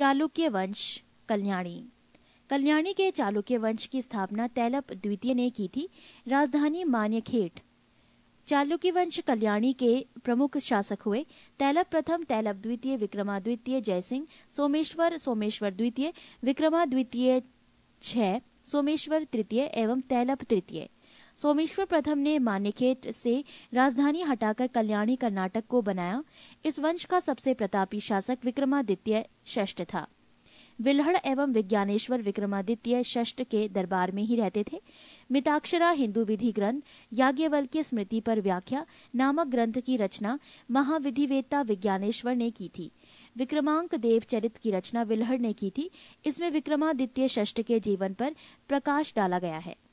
चालुक्य वंश कल्याणी कल्याणी के चालुक्य वंश की स्थापना तैलप द्वितीय ने की थी राजधानी मान्यखेट चालुक्य वंश कल्याणी के प्रमुख शासक हुए तैलप प्रथम तैलप द्वितीय विक्रमादित्य जयसिंह सोमेश्वर सोमेश्वर द्वितीय विक्रमादित्य छ सोमेश्वर तृतीय एवं तैलप तृतीय सोमेश्वर प्रथम ने मानेकेट से राजधानी हटाकर कल्याणी कर्नाटक को बनाया इस वंश का सबसे प्रतापी शासक विक्रमादित्य श्रेष्ठ था विल्हड़ एवं विज्ञानेश्वर विक्रमादित्य षष्ठ के दरबार में ही रहते थे मिताक्षरा हिंदू विधि ग्रंथ याज्ञवल्क्य स्मृति पर व्याख्या नामक ग्रंथ की रचना महाविधिवेत्ता विज्ञानेश्वर ने की थी विक्रमांक देव चरित की रचना विल्हड़ ने की थी इसमें विक्रमादित्य षष्ठ के जीवन पर प्रकाश डाला गया है